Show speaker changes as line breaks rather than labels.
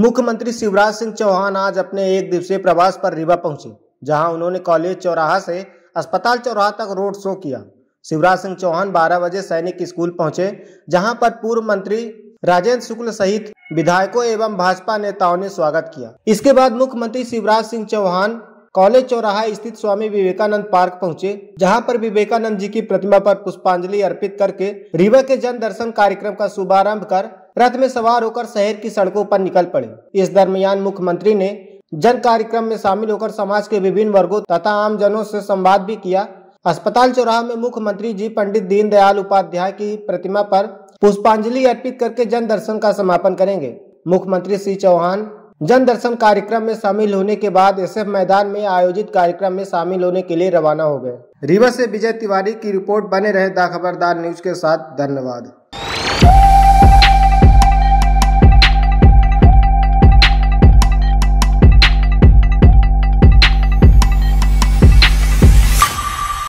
मुख्यमंत्री शिवराज सिंह चौहान आज अपने एक दिवसीय प्रवास पर रीवा पहुंचे जहां उन्होंने कॉलेज चौराहा से अस्पताल चौराहा तक रोड शो किया शिवराज सिंह चौहान 12 बजे सैनिक स्कूल पहुंचे जहां पर पूर्व मंत्री राजेंद्र शुक्ल सहित विधायकों एवं भाजपा नेताओं ने स्वागत किया इसके बाद मुख्यमंत्री शिवराज सिंह चौहान कॉलेज चौराहा स्थित स्वामी विवेकानंद पार्क पहुंचे जहां पर विवेकानंद जी की प्रतिमा पर पुष्पांजलि अर्पित करके रीवा के जन दर्शन कार्यक्रम का शुभारंभ कर रथ में सवार होकर शहर की सड़कों पर निकल पड़े इस दरमियान मुख्यमंत्री ने जन कार्यक्रम में शामिल होकर समाज के विभिन्न वर्गों तथा आम जनों से संवाद भी किया अस्पताल चौराहा में मुख्यमंत्री जी पंडित दीनदयाल उपाध्याय की प्रतिमा पर पुष्पांजलि अर्पित करके जन दर्शन का समापन करेंगे मुख्यमंत्री श्री चौहान जन दर्शन कार्यक्रम में शामिल होने के बाद एस मैदान में आयोजित कार्यक्रम में शामिल होने के लिए रवाना हो गए रीवा से विजय तिवारी की रिपोर्ट बने रहे दा खबरदार न्यूज के साथ धन्यवाद